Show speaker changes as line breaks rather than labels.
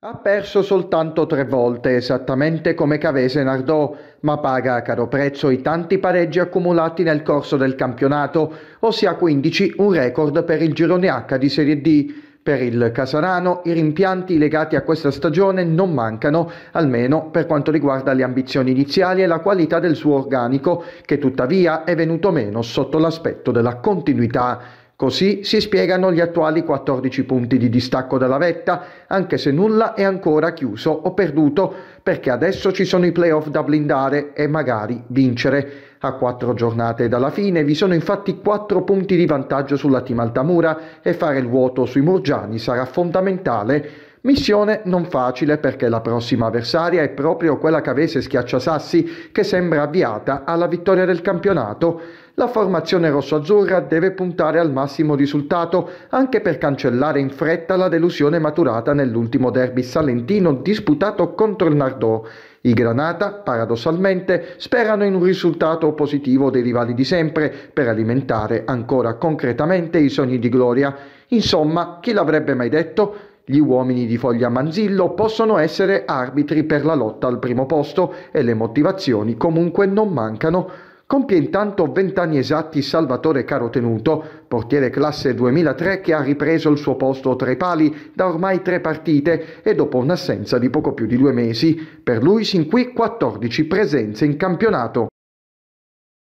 Ha perso soltanto tre volte, esattamente come Cavese Nardò, ma paga a caro prezzo i tanti pareggi accumulati nel corso del campionato, ossia 15 un record per il girone H di Serie D. Per il Casarano i rimpianti legati a questa stagione non mancano, almeno per quanto riguarda le ambizioni iniziali e la qualità del suo organico, che tuttavia è venuto meno sotto l'aspetto della continuità. Così si spiegano gli attuali 14 punti di distacco dalla vetta, anche se nulla è ancora chiuso o perduto, perché adesso ci sono i playoff da blindare e magari vincere. A quattro giornate dalla fine vi sono infatti quattro punti di vantaggio sulla Timaltamura e fare il vuoto sui Murgiani sarà fondamentale Missione non facile perché la prossima avversaria è proprio quella cavese schiacciasassi che sembra avviata alla vittoria del campionato. La formazione rosso-azzurra deve puntare al massimo risultato anche per cancellare in fretta la delusione maturata nell'ultimo derby salentino disputato contro il Nardò. I Granata, paradossalmente, sperano in un risultato positivo dei rivali di sempre per alimentare ancora concretamente i sogni di gloria. Insomma, chi l'avrebbe mai detto? Gli uomini di Foglia Manzillo possono essere arbitri per la lotta al primo posto e le motivazioni comunque non mancano. Compie intanto 20 anni esatti Salvatore Carotenuto, portiere classe 2003 che ha ripreso il suo posto tra i pali da ormai tre partite e dopo un'assenza di poco più di due mesi. Per lui sin qui 14 presenze in campionato.